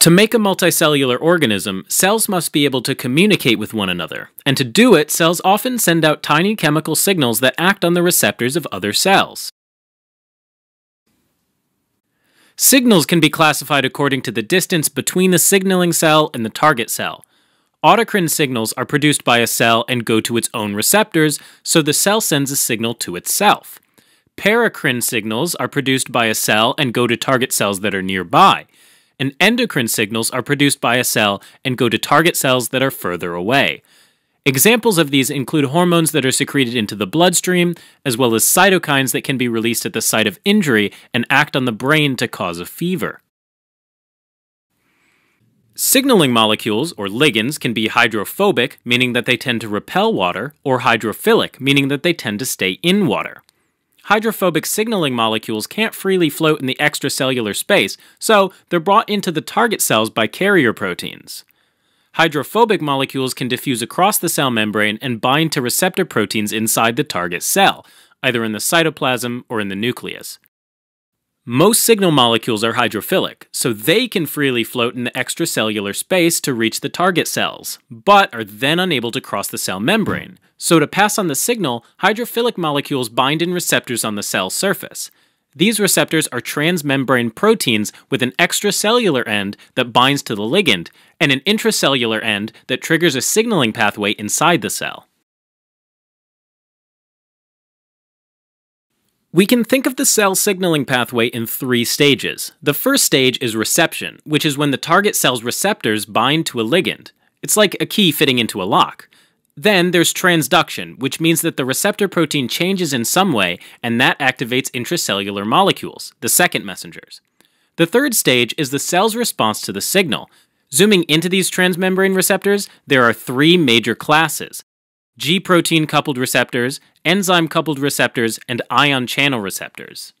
To make a multicellular organism, cells must be able to communicate with one another, and to do it, cells often send out tiny chemical signals that act on the receptors of other cells. Signals can be classified according to the distance between the signaling cell and the target cell. Autocrine signals are produced by a cell and go to its own receptors, so the cell sends a signal to itself. Paracrine signals are produced by a cell and go to target cells that are nearby and endocrine signals are produced by a cell and go to target cells that are further away. Examples of these include hormones that are secreted into the bloodstream, as well as cytokines that can be released at the site of injury and act on the brain to cause a fever. Signaling molecules, or ligands, can be hydrophobic, meaning that they tend to repel water, or hydrophilic, meaning that they tend to stay in water hydrophobic signaling molecules can't freely float in the extracellular space, so they're brought into the target cells by carrier proteins. Hydrophobic molecules can diffuse across the cell membrane and bind to receptor proteins inside the target cell, either in the cytoplasm or in the nucleus. Most signal molecules are hydrophilic, so they can freely float in the extracellular space to reach the target cells, but are then unable to cross the cell membrane. So to pass on the signal, hydrophilic molecules bind in receptors on the cell surface. These receptors are transmembrane proteins with an extracellular end that binds to the ligand and an intracellular end that triggers a signaling pathway inside the cell. We can think of the cell signaling pathway in three stages. The first stage is reception, which is when the target cell's receptors bind to a ligand. It's like a key fitting into a lock. Then there's transduction, which means that the receptor protein changes in some way, and that activates intracellular molecules, the second messengers. The third stage is the cell's response to the signal. Zooming into these transmembrane receptors, there are three major classes G protein coupled receptors, enzyme coupled receptors, and ion channel receptors.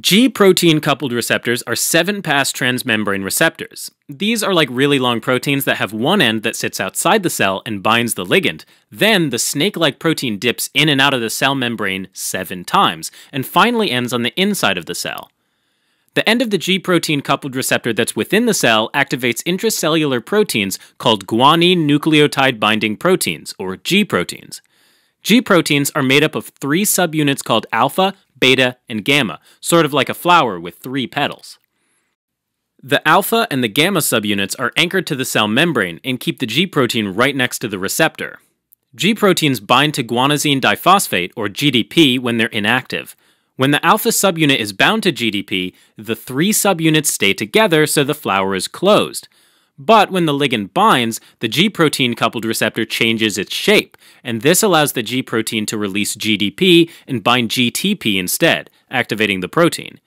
G protein coupled receptors are seven pass transmembrane receptors. These are like really long proteins that have one end that sits outside the cell and binds the ligand. Then the snake like protein dips in and out of the cell membrane seven times and finally ends on the inside of the cell. The end of the G protein coupled receptor that's within the cell activates intracellular proteins called guanine nucleotide binding proteins, or G proteins. G proteins are made up of three subunits called alpha, beta, and gamma, sort of like a flower with three petals. The alpha and the gamma subunits are anchored to the cell membrane and keep the G protein right next to the receptor. G proteins bind to guanosine diphosphate, or GDP, when they're inactive. When the alpha subunit is bound to GDP, the three subunits stay together so the flower is closed. But when the ligand binds, the G protein coupled receptor changes its shape, and this allows the G protein to release GDP and bind GTP instead, activating the protein.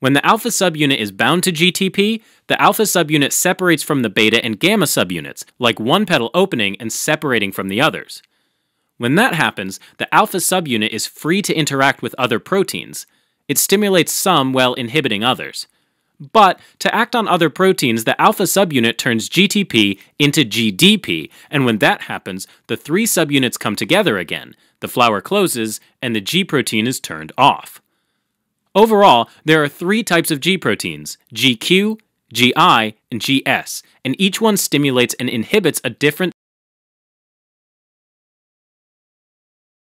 When the alpha subunit is bound to GTP, the alpha subunit separates from the beta and gamma subunits, like one petal opening and separating from the others. When that happens, the alpha subunit is free to interact with other proteins. It stimulates some while inhibiting others. But to act on other proteins, the alpha subunit turns GTP into GDP, and when that happens, the three subunits come together again, the flower closes, and the G protein is turned off. Overall, there are three types of G proteins GQ, GI, and GS, and each one stimulates and inhibits a different